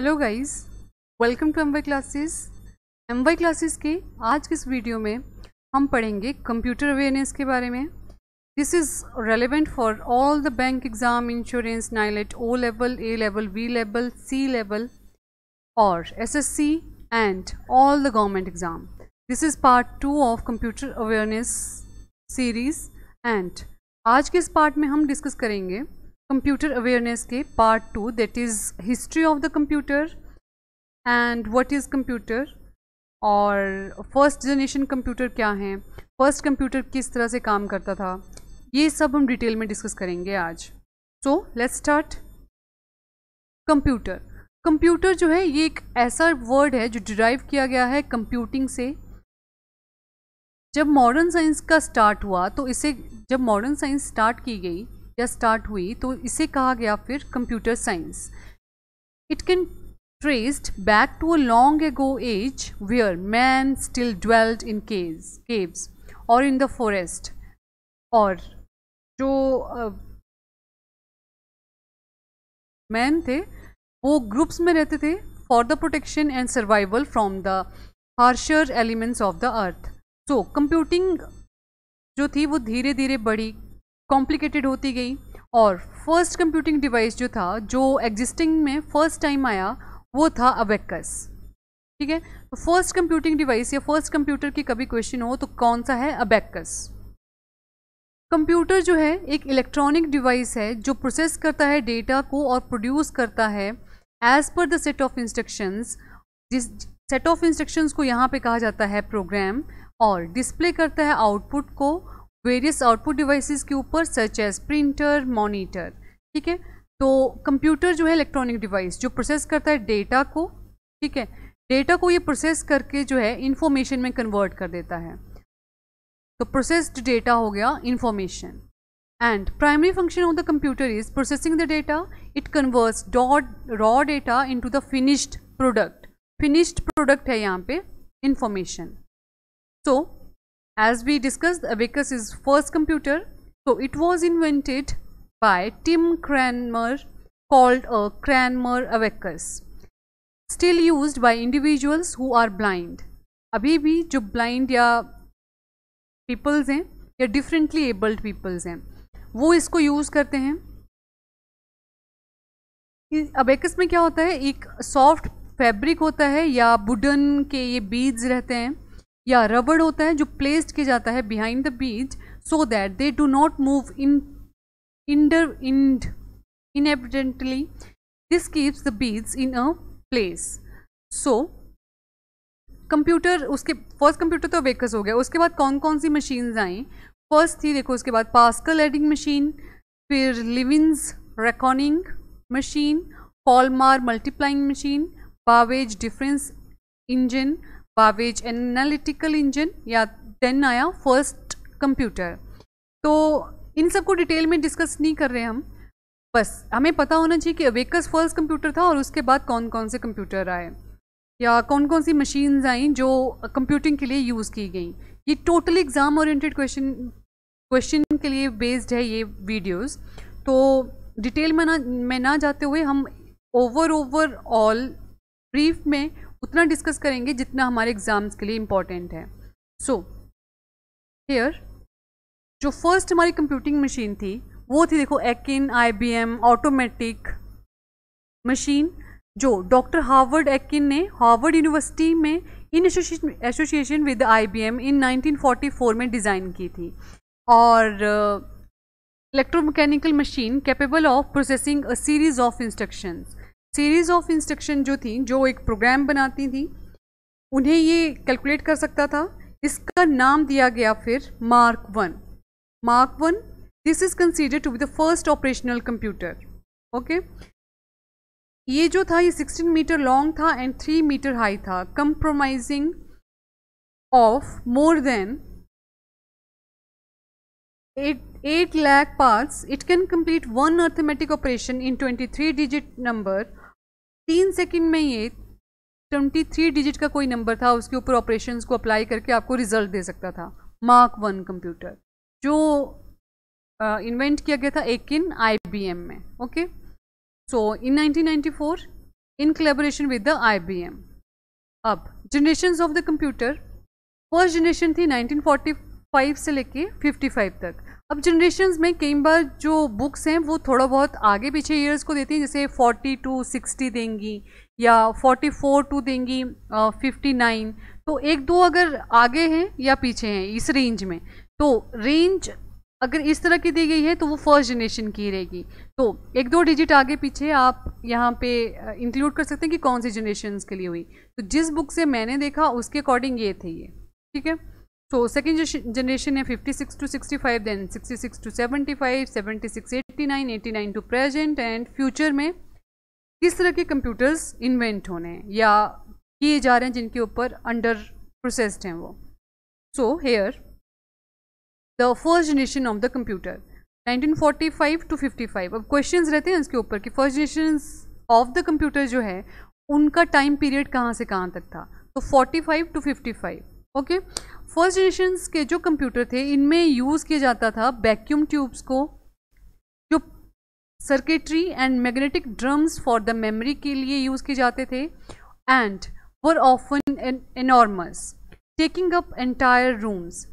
Hello guys welcome to M Y classes M Y classes के आज के इस वीडियो में हम पढ़ेंगे कंप्यूटर अवेयरनेस के बारे में this is relevant for all the bank exam insurance NIELIT O level A level B level C level और SSC and all the government exam this is part two of computer awareness series and आज के इस पार्ट में हम discuss करेंगे computer awareness के part two that is history of the computer and what is computer और फर्स्ट जनरेशन कंप्यूटर क्या हैं फर्स्ट कंप्यूटर किस तरह से काम करता था ये सब हम डिटेल में डिस्कस करेंगे आज so let's start computer computer जो है ये एक ऐसा वर्ड है जो डिराइव किया गया है कंप्यूटिंग से जब मॉडर्न साइंस का स्टार्ट हुआ तो इसे जब मॉडर्न साइंस स्टार्ट की गई या स्टार्ट हुई तो इसे कहा गया फिर computer science it can traced back to a long ago age where man still dwelt in caves caves और इन द फॉरेस्ट और जो मैन uh, थे वो ग्रुप्स में रहते थे for the protection and survival from the harsher elements of the earth so computing जो थी वो धीरे धीरे बढ़ी कॉम्प्लिकेटेड होती गई और फर्स्ट कंप्यूटिंग डिवाइस जो था जो एग्जिस्टिंग में फर्स्ट टाइम आया वो था अबेकस ठीक है तो फर्स्ट कंप्यूटिंग डिवाइस या फर्स्ट कंप्यूटर की कभी क्वेश्चन हो तो कौन सा है अबेक्कस कंप्यूटर जो है एक इलेक्ट्रॉनिक डिवाइस है जो प्रोसेस करता है डेटा को और प्रोड्यूस करता है as per the set of instructions जिस सेट ऑफ इंस्ट्रक्शंस को यहाँ पे कहा जाता है प्रोग्राम और डिस्प्ले करता है आउटपुट को वेरियस आउटपुट डिवाइसेस के ऊपर सच एज प्रिंटर मॉनिटर ठीक है तो कंप्यूटर जो है इलेक्ट्रॉनिक डिवाइस जो प्रोसेस करता है डेटा को ठीक है डेटा को ये प्रोसेस करके जो है इन्फॉर्मेशन में कन्वर्ट कर देता है तो प्रोसेस्ड डेटा हो गया information primary function of the computer is processing the data it converts that raw data into the finished product finished product है यहाँ पे information so As we discussed, abacus is first computer. So it was invented by Tim Cranmer called a Cranmer abacus. Still used by individuals who are blind. abhi bhi jo blind ya peoples hain ya differently abled peoples hain wo isko use करते हैं abacus में क्या होता है एक soft fabric होता है या बुडन के ये बीड्स रहते हैं या रबड़ होता है जो प्लेस्ड किया जाता है behind the beads so that they do not move in under end inadvertently this keeps the beads in a place so computer उसके फर्स्ट कंप्यूटर तो वेकस हो गया उसके बाद कौन कौन सी मशीन आई फर्स्ट थी देखो उसके बाद पास्कल एडिंग मशीन फिर लिविंस रेकॉर्डिंग मशीन पॉलमार multiplying machine Babbage difference engine Babbage analytical engine या देन आया फर्स्ट कंप्यूटर तो इन सब को डिटेल में डिस्कस नहीं कर रहे हम बस हमें पता होना चाहिए कि अवेकस फर्स्ट कंप्यूटर था और उसके बाद कौन कौन से कंप्यूटर आए या कौन कौन सी मशीन्स आई जो कंप्यूटिंग के लिए यूज़ की गई ये totally exam oriented question question के लिए बेस्ड है ये वीडियोस तो डिटेल में ना में ना जाते हुए हम ओवर ओवरऑल ब्रीफ में उतना डिस्कस करेंगे जितना हमारे एग्ज़ाम्स के लिए इम्पॉर्टेंट है सो so, हेयर जो फर्स्ट हमारी कंप्यूटिंग मशीन थी वो थी देखो बी आईबीएम ऑटोमेटिक मशीन जो डॉक्टर हार्वर्ड एक्न ने हार्वर्ड यूनिवर्सिटी में in association with IBM in 1944 में डिज़ाइन की थी और electromechanical machine capable of processing a series of instructions series of instruction जो थी जो एक प्रोग्राम बनाती थी उन्हें ये कैलकुलेट कर सकता था इसका नाम दिया गया फिर Mark one Mark one this is considered to be the first operational computer okay ये जो था ये 16 मीटर लॉन्ग था एंड 3 मीटर हाई था compromising of more than eight eight lakh parts it can complete one arithmetic operation in 23 digit number तीन second में ये twenty three digit का कोई नंबर था उसके ऊपर ऑपरेशन को अप्लाई करके आपको रिजल्ट दे सकता था मार्क वन कंप्यूटर जो इन्वेंट किया गया था एक इन आई में okay so in 1994 in collaboration with the I अब generation of the computer first generation थी 1945 से लेके 55 तक अब जनरेशन में कई बार जो बुक्स हैं वो थोड़ा बहुत आगे पीछे ईयर्स को देती हैं जैसे 40 टू 60 देंगी या 44 टू देंगी फिफ्टी 59 तो एक दो अगर आगे हैं या पीछे हैं इस रेंज में तो रेंज अगर इस तरह की दी गई है तो वो फर्स्ट जनरेशन की रहेगी तो एक दो डिजिट आगे पीछे आप यहाँ पे इंक्लूड कर सकते हैं कि कौन सी जनरेशन के लिए हुई तो जिस बुक से मैंने देखा उसके अकॉर्डिंग ये थे ये ठीक है सो सेकेंड जनरेशन है 56 to 65 five 66 six 75 76 89 89 to present and future में किस तरह के कंप्यूटर्स इन्वेंट होने या किए जा रहे हैं जिनके ऊपर अंडर प्रोसेस्ड हैं वो so here the first generation of the computer 1945 to 55 अब क्वेश्चंस रहते हैं इसके ऊपर कि first generation of the computer जो है उनका टाइम पीरियड कहाँ से कहाँ तक था तो 45 टू 55 ओके फर्स्ट जनरेशन के जो कंप्यूटर थे इनमें यूज़ किया जाता था वैक्यूम ट्यूब्स को जो circuitry and magnetic drums for the memory के लिए यूज़ किए जाते थे and were often enormous taking up entire rooms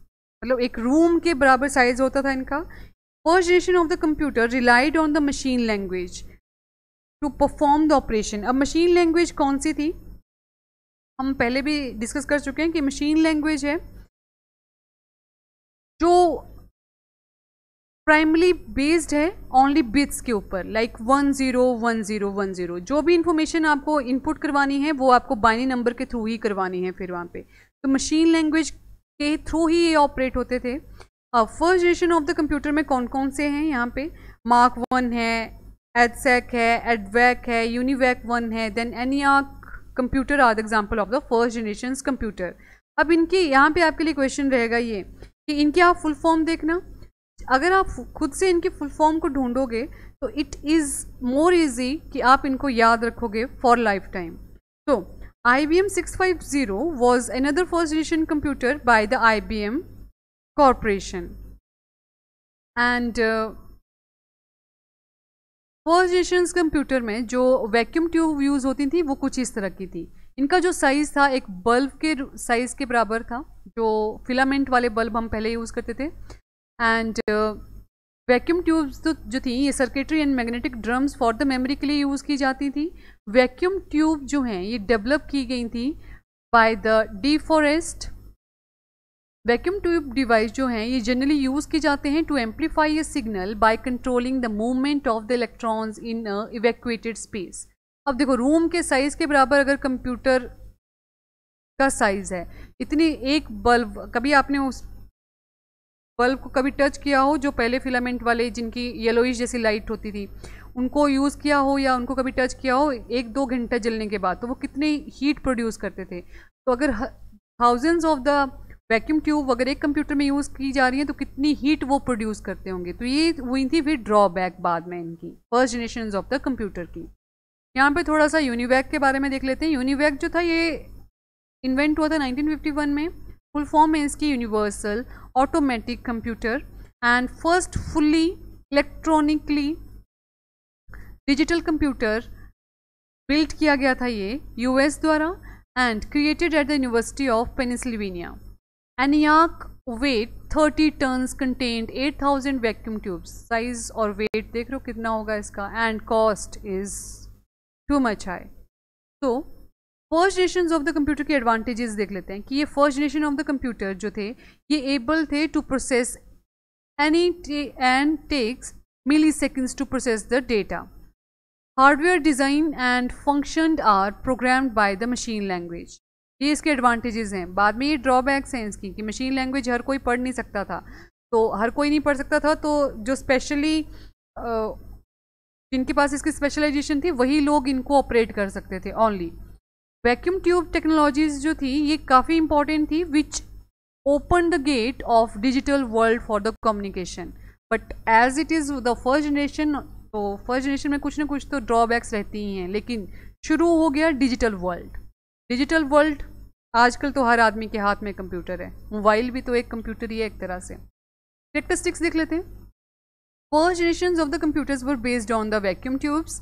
मतलब एक रूम के बराबर साइज होता था इनका first generation of the computer relied on the machine language to perform the operation अब मशीन लैंग्वेज कौन सी थी हम पहले भी डिस्कस कर चुके हैं कि मशीन लैंग्वेज है जो प्राइमली बेस्ड है ओनली बिट्स के ऊपर like one zero one zero one zero जो भी इंफॉर्मेशन आपको इनपुट करवानी है वो आपको बाइनरी नंबर के थ्रू ही करवानी है फिर वहाँ पे तो मशीन लैंग्वेज के थ्रू ही ये ऑपरेट होते थे first generation of the computer में कौन कौन से हैं यहाँ पे मार्क वन है एडसेक है एडवैक है यूनिवैक वन है then ENIAC computer are the example of the first generation computer अब इनकी यहाँ पे आपके लिए क्वेश्चन रहेगा ये कि इनके आप फुल फॉर्म देखना अगर आप खुद से इनके फुल फॉर्म को ढूंढोगे तो इट इज़ मोर इजी कि आप इनको याद रखोगे फॉर लाइफ टाइम तो I B M six five zero was another first generation computer by the I B M corporation and first computer में जो वैक्यूम ट्यूब यूज़ होती थी वो कुछ इस तरह की थी इनका जो साइज़ था एक बल्ब के साइज़ के बराबर था जो फिलामेंट वाले बल्ब हम पहले यूज़ करते थे एंड वैक्यूम ट्यूब्स तो जो थी ये circuitry and magnetic drums for the memory के लिए यूज़ की जाती थी वैक्यूम ट्यूब जो हैं ये डेवलप की गई थी by the De Forest vacuum tube device जो हैं ये जनरली यूज़ किए जाते हैं to amplify a signal by controlling the movement of the electrons in evacuated space अब देखो रूम के साइज़ के बराबर अगर कंप्यूटर का साइज़ है इतनी एक बल्ब कभी आपने उस बल्ब को कभी टच किया हो जो पहले फिलामेंट वाले जिनकी येलोइश जैसी लाइट होती थी उनको यूज़ किया हो या उनको कभी टच किया हो एक दो घंटा जलने के बाद तो वो कितने हीट प्रोड्यूस करते थे तो अगर thousands of the vacuum tube वगैरह कंप्यूटर में यूज़ की जा रही है तो कितनी हीट वो प्रोड्यूस करते होंगे तो ये हुई थी फिर ड्रॉबैक बाद में इनकी first generation of the computer की यहाँ पे थोड़ा सा यूनिवैक के बारे में देख लेते हैं यूनिवैक जो था ये इन्वेंट हुआ था 1951 में फुल फॉर्म है इसकी universal automatic computer and first fully electronically digital computer built किया गया था ये यूएस द्वारा and created at the university of Pennsylvania ENIAC weight 30 tons contained 8000 vacuum tubes size or weight dekh ro kitna hoga iska and cost is too much high so first generation of the computer ke advantages dekh lete hain ki ye first generation of the computer jo the able the to process any and takes milliseconds to process the data hardware design and function are programmed by the machine language ये इसके advantages हैं बाद में ये drawbacks हैं इसकी कि machine language हर कोई पढ़ नहीं सकता था तो हर कोई नहीं पढ़ सकता था तो जो स्पेशली जिनके पास इसकी स्पेशलाइजेशन थी वही लोग इनको ऑपरेट कर सकते थे ओनली वैक्यूम ट्यूब टेक्नोलॉजीज जो थी ये काफ़ी इंपॉर्टेंट थी which open the gate of digital world for the communication but as it is the first generation तो फर्स्ट जनरेशन में कुछ ना कुछ तो ड्रॉबैक्स रहती ही हैं लेकिन शुरू हो गया डिजिटल वर्ल्ड डिजिटल वर्ल्ड आजकल तो हर आदमी के हाथ में कंप्यूटर है मोबाइल भी तो एक कंप्यूटर ही है एक तरह से करेक्टरिस्टिक्स देख लेते हैं first generation of the computers were based on the vacuum tubes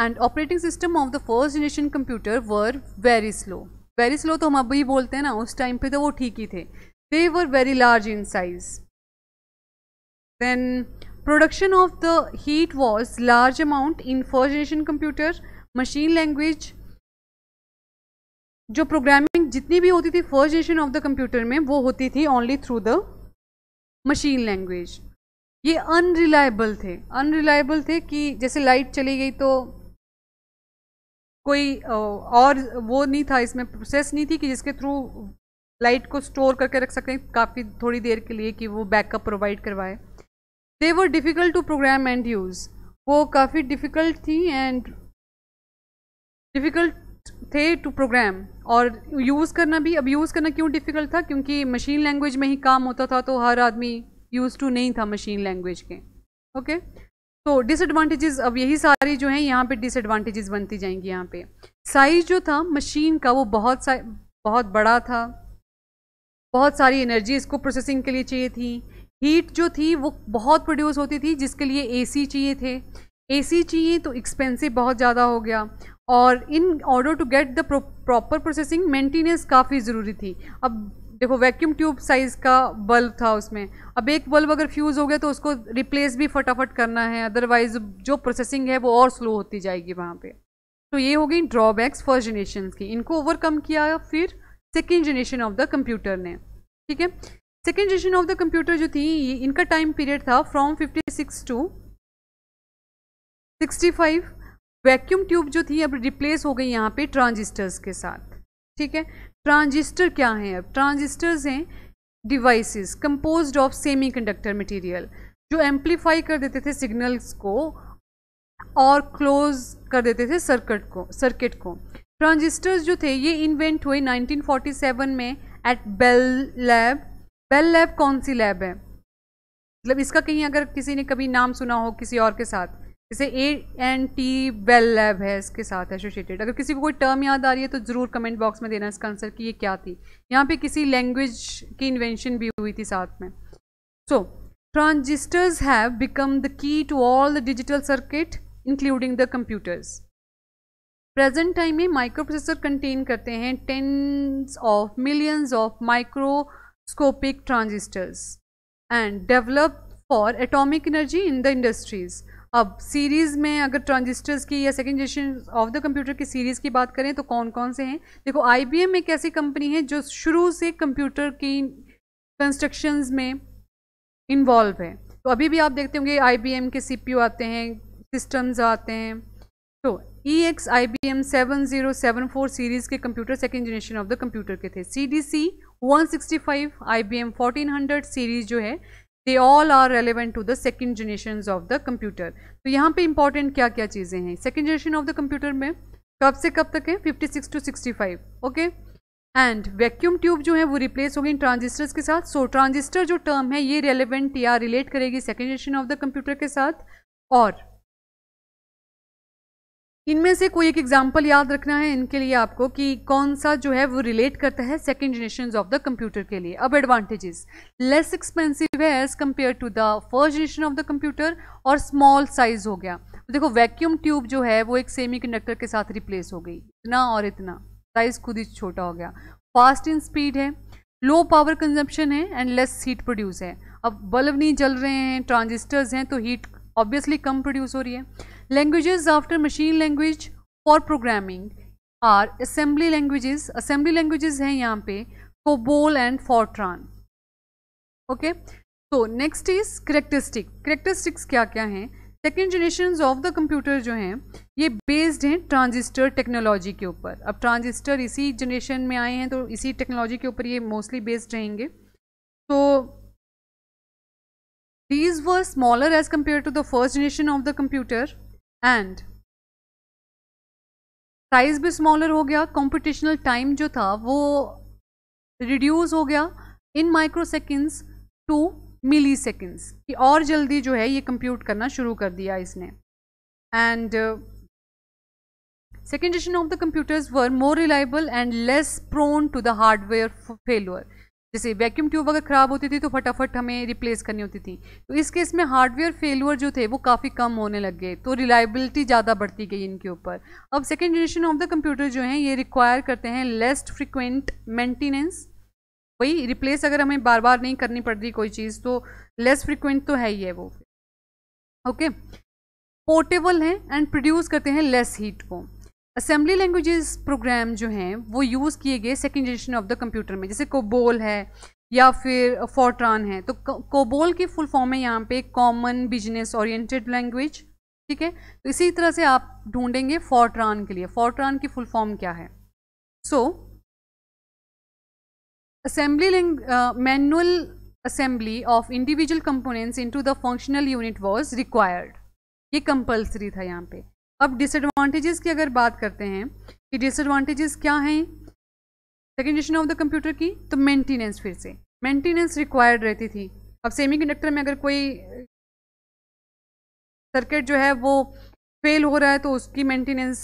and operating system of the first generation computer were very slow very slow तो हम अब ही बोलते हैं ना उस टाइम पे तो वो ठीक ही थे they were very large in size then production of the heat was large amount in first generation computer machine language जो प्रोग्रामिंग जितनी भी होती थी first generation of the computer में वो होती थी only through the machine language ये अनरिलायबल थे अनरिलायबल थे कि जैसे लाइट चली गई तो कोई और वो नहीं था इसमें प्रोसेस नहीं थी कि जिसके थ्रू लाइट को स्टोर करके रख सकें काफ़ी थोड़ी देर के लिए कि वो बैकअप प्रोवाइड करवाए they were difficult to program and use वो काफ़ी डिफ़िकल्ट थी एंड डिफ़िकल्ट थे टू प्रोग्राम और यूज़ करना भी अब यूज़ करना क्यों डिफ़िकल्ट था क्योंकि मशीन लैंग्वेज में ही काम होता था तो हर आदमी यूज़ टू नहीं था मशीन लैंग्वेज के ओके तो डिसएडवांटेजेस अब यही सारी जो हैं यहाँ पे डिसएडवांटेजेस बनती जाएंगी यहाँ पे साइज़ जो था मशीन का वो बहुत सा बहुत बड़ा था बहुत सारी एनर्जी इसको प्रोसेसिंग के लिए चाहिए थी हीट जो थी वो बहुत प्रोड्यूस होती थी जिसके लिए एसी चाहिए थे एसी चाहिए तो एक्सपेंसिव बहुत ज़्यादा हो गया और in order to get the proper processing maintenance काफ़ी ज़रूरी थी अब देखो वैक्यूम ट्यूब साइज़ का बल्ब था उसमें अब एक बल्ब अगर फ्यूज़ हो गया तो उसको रिप्लेस भी फटाफट करना है अदरवाइज जो प्रोसेसिंग है वो और स्लो होती जाएगी वहाँ पे तो ये हो गई ड्रॉबैक्स फर्स्ट जनरेशन की इनको ओवरकम किया फिर second generation of the computer ने ठीक है second generation of the computer जो थी इनका टाइम पीरियड था from fifty six to sixty five vacuum tube जो थी अब रिप्लेस हो गई यहाँ पे ट्रांजिस्टर्स के साथ ठीक है ट्रांजिस्टर क्या हैं अब ट्रांजिस्टर्स हैं devices composed of semiconductor material जो एम्पलीफाई कर देते थे सिग्नल्स को और क्लोज कर देते थे सर्किट को सर्किट को ट्रांजिस्टर्स जो थे ये इन्वेंट हुए 1947 में at Bell lab Bell lab कौन सी लैब है मतलब इसका कहीं अगर किसी ने कभी नाम सुना हो किसी और के साथ जैसे A N T Bell lab है इसके साथ एसोसिएटेड अगर किसी को कोई टर्म याद आ रही है तो ज़रूर कमेंट बॉक्स में देना इसका आंसर कि ये क्या थी यहाँ पे किसी लैंग्वेज की इन्वेंशन भी हुई थी साथ में so transistors have become the key to all the digital circuit including the computers present time में माइक्रो प्रोसेसर कंटेन करते हैं tens of millions of microscopic transistors and develop for atomic energy in the industries अब series में अगर transistors की या second generation of the computer की series की बात करें तो कौन कौन से हैं देखो आई एक ऐसी कंपनी है जो शुरू से कंप्यूटर की कंस्ट्रक्शन में इन्वॉल्व है तो अभी भी आप देखते होंगे आई के सी आते हैं सिस्टम्स आते हैं तो E X I B M seven zero seven four series के computer second generation of the computer के थे C D C one sixty five I B M fourteen hundred series जो है they all are relevant to the second generation of the computer तो यहाँ पे important क्या क्या चीज़ें हैं second generation of the computer में कब से कब तक है 56 to 65 okay and vacuum tube जो है वो रिप्लेस हो गई ट्रांजिस्टर्स के साथ सो so, ट्रांजिस्टर जो टर्म है ये रेलिवेंट या रिलेट करेगी second generation of the computer के साथ और इनमें से कोई एक एग्जाम्पल याद रखना है इनके लिए आपको कि कौन सा जो है वो रिलेट करता है second generation of the computer के लिए अब एडवांटेजेस लेस एक्सपेंसिव है as compare to the first generation of the computer और स्मॉल साइज हो गया तो देखो वैक्यूम ट्यूब जो है वो एक सेमी कंडक्टर के साथ रिप्लेस हो गई इतना और इतना साइज खुद ही छोटा हो गया फास्ट इन स्पीड है लो पावर कंजम्पशन है एंड लेस हीट प्रोड्यूस है अब बल्ब नहीं जल रहे हैं ट्रांजिस्टर्स हैं तो हीट ऑब्वियसली कम प्रोड्यूस हो रही है languages after machine language for programming are assembly languages assembly languages हैं यहाँ पे कोबोल एंड फोर्ट्रान ओके तो नेक्स्ट इज करेक्टरिस्टिक करेक्टरिस्टिक्स क्या क्या हैं second generation of the computer जो हैं ये बेस्ड हैं ट्रांजिस्टर टेक्नोलॉजी के ऊपर अब ट्रांजिस्टर इसी जनरेशन में आए हैं तो इसी टेक्नोलॉजी के ऊपर ये मोस्टली बेस्ड रहेंगे तो these were smaller as compare to the first generation of the computer and size भी स्मॉलर हो गया कॉम्पिटिशनल टाइम जो था वो रिड्यूज हो गया in micro seconds to milli seconds कि और जल्दी जो है ये कंप्यूट करना शुरू कर दिया इसने and second generation of the computers were more reliable and less prone to the hardware failure जैसे वैक्यूम ट्यूब अगर ख़राब होती थी तो फटाफट हमें रिप्लेस करनी होती थी तो इस केस में हार्डवेयर फेलवर जो थे वो काफ़ी कम होने लग गए तो रिलायबिलिटी ज़्यादा बढ़ती गई इनके ऊपर अब second generation of the computer जो हैं ये रिक्वायर करते हैं लेस्ट फ्रिक्वेंट मेंटेनेंस वही रिप्लेस अगर हमें बार बार नहीं करनी पड़ रही कोई चीज़ तो लेस फ्रिक्वेंट तो है ही है वो ओके पोर्टेबल हैं एंड प्रोड्यूस करते हैं लेस हीट को असेंबली लैंग्वेजेस प्रोग्राम जो हैं वो यूज़ किए गए second generation of the computer में जैसे कोबोल है या फिर फोर्ट्रान है तो कोबोल की फुल फॉर्म है यहाँ पे कॉमन बिजनेस ओरिएंटेड लैंग्वेज ठीक है तो इसी तरह से आप ढूंढेंगे फोर्ट्रान के लिए फोर्ट्रान की फुल फॉर्म क्या है so assembly manual assembly of individual components into the functional unit was required ये कंपलसरी था यहाँ पे अब डिसएडवांटेजेस की अगर बात करते हैं कि डिसएडवांटेजेस क्या हैं second generation of the computer की तो मेंटेनेंस फिर से मेंटेनेंस रिक्वायर्ड रहती थी अब सेमीकंडक्टर में अगर कोई सर्किट जो है वो फेल हो रहा है तो उसकी मेंटेनेंस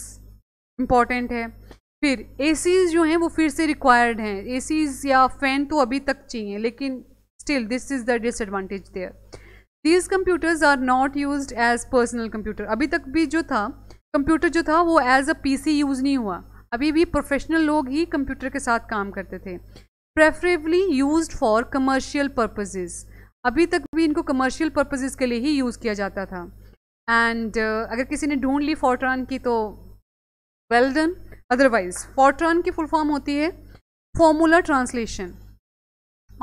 इम्पॉर्टेंट है फिर ए जो हैं वो फिर से रिक्वायर्ड हैं ए या फ़ैन तो अभी तक चाहिए लेकिन still this is the disadvantage there these computers are not use as personal computer अभी तक भी जो था कंप्यूटर जो था वो एज अ पीसी यूज़ नहीं हुआ अभी भी प्रोफेशनल लोग ही कंप्यूटर के साथ काम करते थे preferably use for commercial purposes अभी तक भी इनको कमर्शियल पर्पजेज़ के लिए ही यूज़ किया जाता था एंड uh, अगर किसी ने ढूंढ ली फोर्ट्रॉन की तो वेल डन अदरवाइज फोर्ट्रॉन की फुल फॉर्म होती है फॉर्मूला ट्रांसलेशन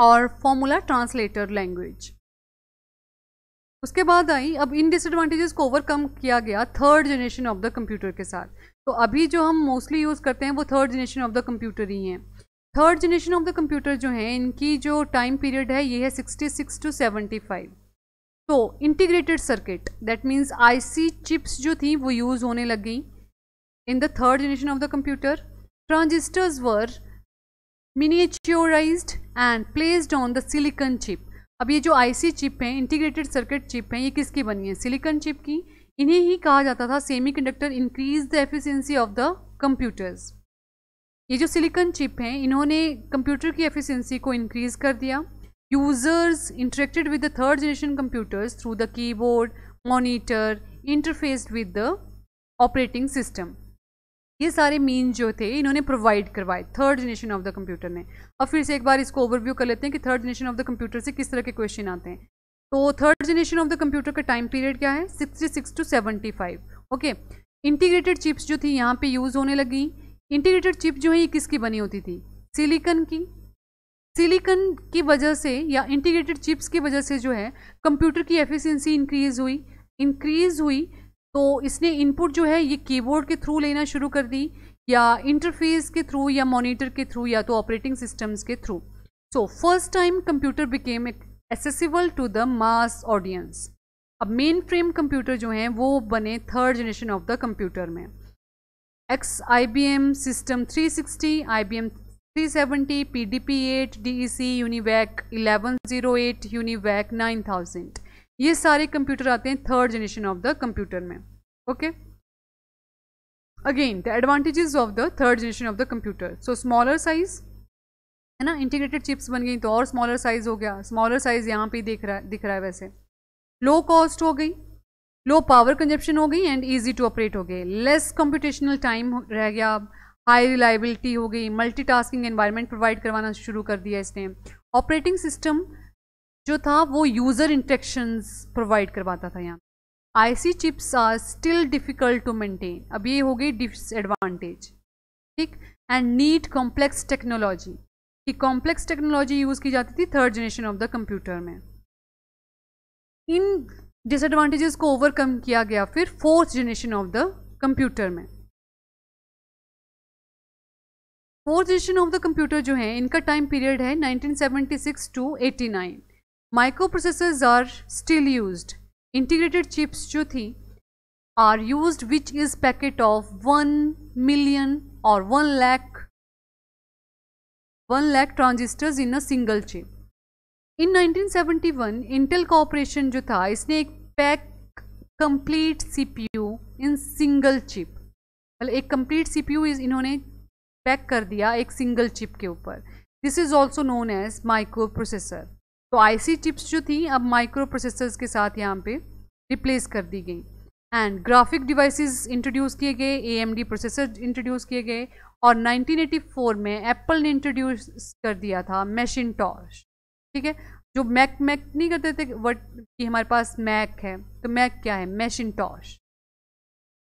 और फॉर्मूला ट्रांसलेटर लैंग्वेज उसके बाद आई अब इन डिसएडवांटेजेस को ओवरकम किया गया third generation of the computer के साथ तो अभी जो हम मोस्टली यूज़ करते हैं वो third generation of the computer ही हैं third generation of the computer जो हैं इनकी जो टाइम पीरियड है ये है 66 टू 75 तो integrated circuit that means IC chips जो थी वो यूज़ होने लग गई in the third generation of the computer transistors were miniaturized and placed on the silicon chip अब ये जो आईसी चिप है इंटीग्रेटेड सर्किट चिप है ये किसकी बनी है सिलिकॉन चिप की इन्हें ही कहा जाता था semi conductor increase the efficiency of the computers ये जो सिलिकॉन चिप हैं इन्होंने कंप्यूटर की एफिशिएंसी को इंक्रीज़ कर दिया users interacted with the third generation computers through the keyboard monitor interfaced with the operating system ये सारे मीन जो थे इन्होंने प्रोवाइड करवाए third generation of the computer ने अब फिर से एक बार इसको ओवरव्यू कर लेते हैं कि third generation of the computer से किस तरह के क्वेश्चन आते हैं तो third generation of the computer का टाइम पीरियड क्या है sixty six to seventy five okay integrated chips जो थी यहाँ पे यूज़ होने लगी इंटीग्रेटेड चिप जो है ये किसकी बनी होती थी सिलिकन की सिलिकन की वजह से या इंटीग्रेटेड चिप्स की वजह से जो है कंप्यूटर की एफिशिएंसी इंक्रीज हुई इंक्रीज हुई तो इसने इनपुट जो है ये कीबोर्ड के थ्रू लेना शुरू कर दी या इंटरफेस के थ्रू या मॉनिटर के थ्रू या तो ऑपरेटिंग सिस्टम्स के through so first time computer became accessible to the mass audience अब मेन फ्रेम कंप्यूटर जो हैं वो बने third generation of the computer में X I B M system 360, I B M three seventy P D P eight D E C Univac eleven zero eight Univac nine thousand ये सारे computer आते हैं third generation of the computer में okay again the advantages of the third generation of the computer so smaller size है ना integrated chips बन गई तो और स्मॉलर साइज हो गया स्मॉलर साइज यहाँ पे दिख रहा है दिख रहा है वैसे लो कॉस्ट हो गई लो पावर कंजप्शन हो गई एंड ईजी टू ऑपरेट हो गए लेस कंप्यूटेशनल टाइम रह गया हाई रिलायबिलिटी हो गई मल्टी टास्किंग प्रोवाइड करवाना शुरू कर दिया इसने ऑपरेटिंग सिस्टम जो था वो यूज़र इंटेक्शन प्रोवाइड करवाता था यहाँ IC chips are still difficult to maintain अब ये हो गई डिसएडवांटेज ठीक एंड नीड कॉम्प्लेक्स टेक्नोलॉजी कि कॉम्प्लेक्स टेक्नोलॉजी यूज़ की जाती थी third generation of the computer में इन डिसएडवांटेजेस को ओवरकम किया गया फिर fourth generation of the computer में fourth generation of the computer जो है इनका टाइम पीरियड है 1976 to 89 microprocessors are still used integrated chips chuthi are used which is packet of 1 million or 1 lakh 1 lakh transistors in a single chip in 1971 intel corporation jo tha isne ek pack complete cpu in single chip well, a complete cpu is inhone pack kar diya ek single chip ke upar this is also known as microprocessor तो IC chips जो थी अब micro processors के साथ यहाँ पे replace कर दी गई एंड ग्राफिक डिवाइसेस इंट्रोड्यूस किए गए एएमडी प्रोसेसर इंट्रोड्यूस किए गए और 1984 में एप्पल ने इंट्रोड्यूस कर दिया था मैशिन टॉर्च ठीक है जो मैक मैक नहीं करते थे वर्ड कि हमारे पास मैक है तो मैक क्या है मैशिन टॉर्च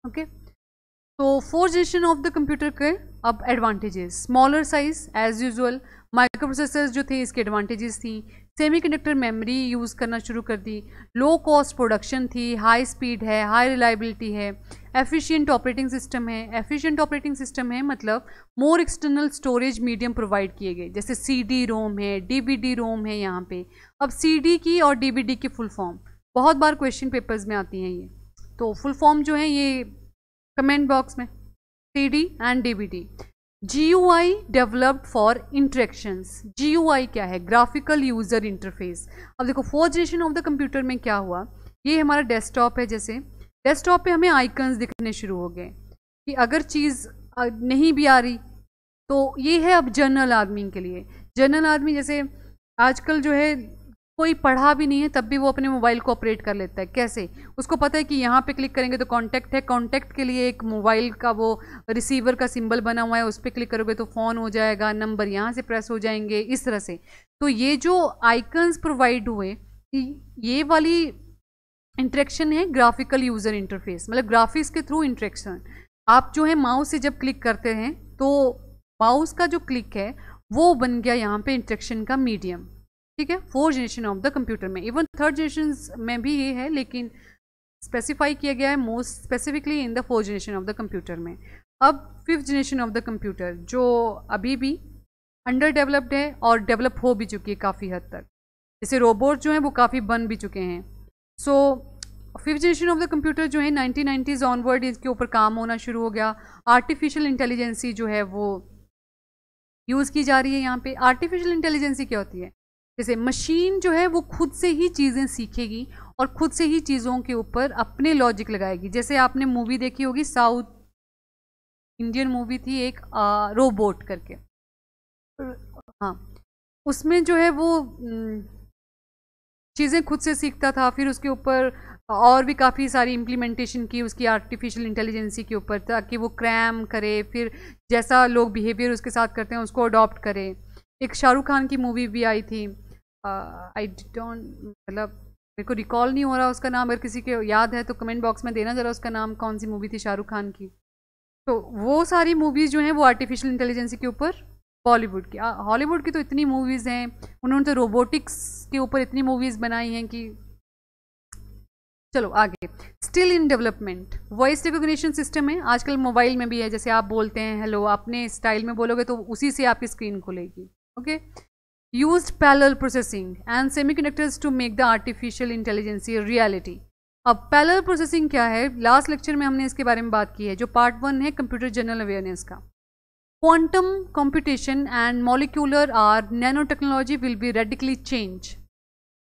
ओके तो four generation of the computer के अब advantages smaller size as usual micro processors जो थे इसके एडवांटेजेस थी सेमीकंडक्टर मेमोरी यूज़ करना शुरू कर दी लो कॉस्ट प्रोडक्शन थी हाई स्पीड है हाई रिलायबिलिटी है एफिशिएंट ऑपरेटिंग सिस्टम है एफिशिएंट ऑपरेटिंग सिस्टम है मतलब more external storage medium provide किए गए जैसे सी डी रोम है डी बी डी रोम है यहाँ पे अब सी डी की और डी बी डी की फुल फॉर्म बहुत बार क्वेश्चन पेपर्स में आती हैं ये तो फुल फॉर्म जो है ये कमेंट बॉक्स में C D and D V D G U I developed for interactions G U I क्या है ग्राफिकल यूज़र इंटरफेस अब देखो fourth generation of the computer में क्या हुआ ये हमारा डेस्कटॉप है जैसे डेस्कटॉप पे हमें आइकन्स दिखने शुरू हो गए कि अगर चीज़ नहीं भी आ रही तो ये है अब जनरल आदमी के लिए जनरल आदमी जैसे आजकल जो है कोई पढ़ा भी नहीं है तब भी वो अपने मोबाइल को ऑपरेट कर लेता है कैसे उसको पता है कि यहाँ पे क्लिक करेंगे तो कॉन्टैक्ट है कॉन्टैक्ट के लिए एक मोबाइल का वो रिसीवर का सिंबल बना हुआ है उस पर क्लिक करोगे तो फ़ोन हो जाएगा नंबर यहाँ से प्रेस हो जाएंगे इस तरह से तो ये जो आइकन्स प्रोवाइड हुए ये वाली इंट्रैक्शन है ग्राफिकल यूज़र इंटरफेस मतलब ग्राफिक्स के थ्रू इंट्रैक्शन आप जो है माउस से जब क्लिक करते हैं तो माउस का जो क्लिक है वो बन गया यहाँ पे इंट्रैक्शन का मीडियम ठीक है fourth generation of the computer में इवन थर्ड जनरेशन में भी ये है लेकिन स्पेसिफाई किया गया है most specifically in the fourth generation of the computer में अब fifth generation of the computer जो अभी भी अंडर डेवलप्ड है और डेवलप हो भी चुकी है काफ़ी हद तक जैसे रोबोट जो हैं वो काफ़ी बन भी चुके हैं so fifth generation of the computer जो है नाइनटीन नाइन्टीज़ ऑनवर्ड इसके ऊपर काम होना शुरू हो गया आर्टिफिशियल इंटेलिजेंसी जो है वो यूज़ की जा रही है यहाँ पे आर्टिफिशियल इंटेलिजेंसी क्या होती है जैसे मशीन जो है वो खुद से ही चीज़ें सीखेगी और खुद से ही चीज़ों के ऊपर अपने लॉजिक लगाएगी जैसे आपने मूवी देखी होगी साउथ इंडियन मूवी थी एक आ, रोबोट करके हाँ उसमें जो है वो चीज़ें खुद से सीखता था फिर उसके ऊपर और भी काफ़ी सारी इम्प्लीमेंटेशन की उसकी आर्टिफिशियल इंटेलिजेंसी के ऊपर ताकि वो क्रैम करे फिर जैसा लोग बिहेवियर उसके साथ करते हैं उसको अडॉप्ट करें एक शाहरुख खान की मूवी भी आई थी आई डोंट मतलब मेरे को रिकॉल नहीं हो रहा उसका नाम अगर किसी के याद है तो कमेंट बॉक्स में देना ज़रा उसका नाम कौन सी मूवी थी शाहरुख खान की तो वो सारी मूवीज़ जो हैं वो आर्टिफिशियल इंटेलिजेंसी के ऊपर बॉलीवुड की हॉलीवुड की तो इतनी मूवीज़ हैं उन्होंने तो रोबोटिक्स के ऊपर इतनी मूवीज़ बनाई हैं कि चलो आगे still in development voice recognition system है आजकल मोबाइल में भी है जैसे आप बोलते हैं हेलो अपने स्टाइल में बोलोगे तो उसी से आपकी स्क्रीन खुलेगी okay used parallel processing and semiconductors to make the artificial intelligence a reality अब पैरेलल प्रोसेसिंग क्या है लास्ट लेक्चर में हमने इसके बारे में बात की है जो पार्ट वन है कंप्यूटर जनरल अवेयरनेस का quantum computation and molecular or nano technology will be radically change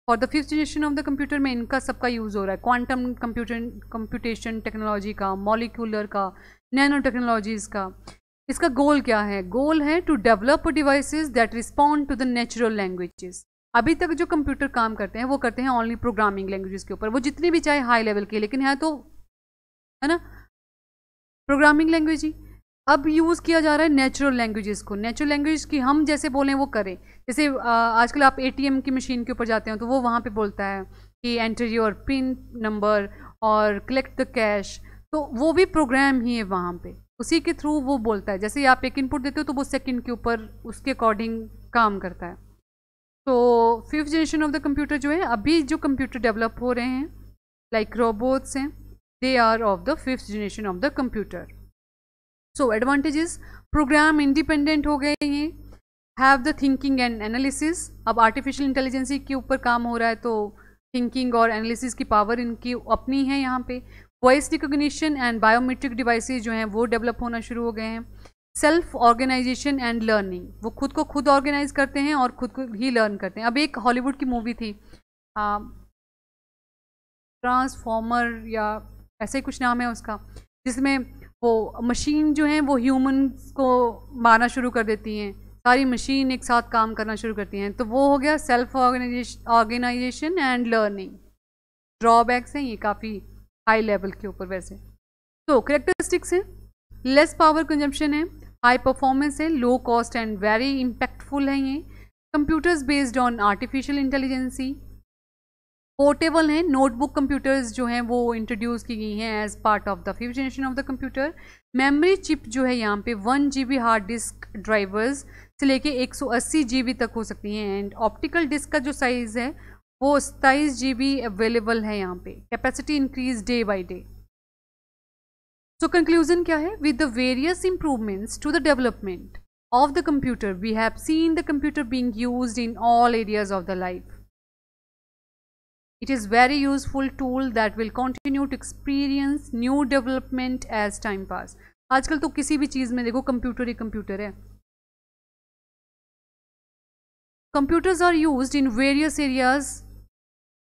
for the fifth generation of the computer में इनका सबका यूज़ हो रहा है क्वांटम कंप्यूटर कंप्यूटेशन टेक्नोलॉजी का मॉलिक्यूलर का नैनो टेक्नोलॉजीज़ का इसका गोल क्या है गोल है to develop devices that respond to the natural languages अभी तक जो कंप्यूटर काम करते हैं वो करते हैं ओनली प्रोग्रामिंग लैंग्वेजेस के ऊपर वो जितनी भी चाहे हाई लेवल की लेकिन है तो है ना प्रोग्रामिंग लैंग्वेज ही अब यूज़ किया जा रहा है नेचुरल लैंग्वेजेस को नेचुरल लैंग्वेज की हम जैसे बोलें वो करें जैसे आजकल आप एटीएम की मशीन के ऊपर जाते हैं तो वो वहाँ पे बोलता है कि एंटर योर पिन नंबर और कलेक्ट द कैश तो वो भी प्रोग्राम ही है वहाँ पे उसी के थ्रू वो बोलता है जैसे आप एक इनपुट देते हो तो वो सेकंड के ऊपर उसके अकॉर्डिंग काम करता है तो fifth generation of the computer जो है अभी जो कंप्यूटर डेवलप हो रहे हैं लाइक रोबोट्स हैं they are of the fifth generation of the computer so advantages program independent हो गए हैं have the thinking and analysis अब आर्टिफिशियल इंटेलिजेंसी के ऊपर काम हो रहा है तो थिंकिंग और एनालिसिस की पावर इनकी अपनी है यहाँ पे voice recognition and biometric devices जो हैं वो डेवलप होना शुरू हो गए हैं सेल्फ ऑर्गेनाइजेशन एंड लर्निंग वो खुद को खुद ऑर्गेनाइज करते हैं और खुद को ही लर्न करते हैं अब एक हॉलीवुड की मूवी थी ट्रांसफॉर्मर या ऐसे ही कुछ नाम है उसका जिसमें वो मशीन जो हैं वो ह्यूमन को मारना शुरू कर देती हैं सारी मशीन एक साथ काम करना शुरू करती हैं तो वो हो गया self organization organization and learning drawbacks हैं ये काफ़ी हाई लेवल के ऊपर वैसे तो करेक्टरिस्टिक्स है लेस पावर कंजम्पशन है हाई परफॉर्मेंस है low cost and very impactful है ये computers based on artificial intelligence portable हैं नोटबुक कंप्यूटर्स जो हैं वो इंट्रोड्यूस की गई हैं as part of the fifth generation of the computer memory chip जो है यहाँ पे one G hard disk drivers से लेके 180 जीबी तक हो सकती हैं एंड ऑप्टिकल डिस्क का जो साइज़ है वो सताईस जी बी अवेलेबल है यहाँ पे capacity increase day by day so conclusion क्या है with the various improvements to the development of the computer we have seen the computer being use in all areas of the life it is very useful tool that will continue to experience new development as time pass आजकल तो किसी भी चीज़ में देखो computer ही computer है computers are use in various areas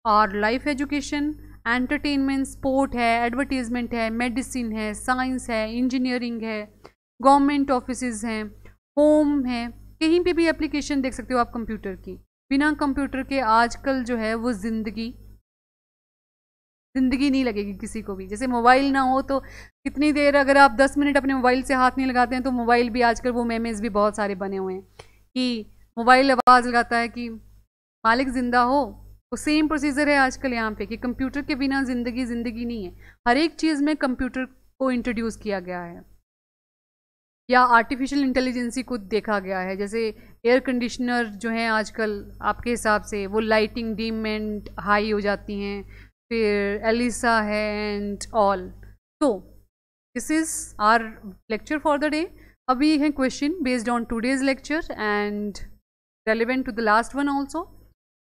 और लाइफ एजुकेशन एंटरटेनमेंट स्पोर्ट है एडवर्टीज़मेंट है मेडिसिन है साइंस है इंजीनियरिंग है गवर्नमेंट ऑफिस हैं होम है कहीं पे भी एप्लीकेशन देख सकते हो आप कंप्यूटर की बिना कंप्यूटर के आजकल जो है वो ज़िंदगी ज़िंदगी नहीं लगेगी किसी को भी जैसे मोबाइल ना हो तो कितनी देर अगर आप दस मिनट अपने मोबाइल से हाथ नहीं लगाते हैं तो मोबाइल भी आजकल वो मेमेज भी बहुत सारे बने हुए हैं कि मोबाइल आवाज़ लगाता है कि मालिक ज़िंदा हो तो सेम प्रोसीजर है आजकल यहाँ पे कि कंप्यूटर के बिना ज़िंदगी ज़िंदगी नहीं है हर एक चीज़ में कंप्यूटर को इंट्रोड्यूस किया गया है या आर्टिफिशियल इंटेलिजेंसी को देखा गया है जैसे एयर कंडीशनर जो हैं आजकल आपके हिसाब से वो लाइटिंग डिम एंड हाई हो जाती हैं फिर एलिसा है एंड ऑल तो this is our lecture for the day अभी है question based on today's lecture and relevant to the last one also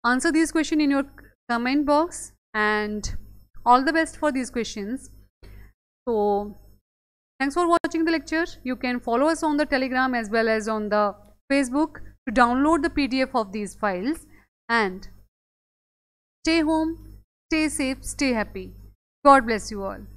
answer these questions in your comment box and all the best for these questions. So thanks for watching the lecture. You can follow us on the telegram as well as on the Facebook to download the PDF of these files and stay home, stay safe, stay happy. God bless you all.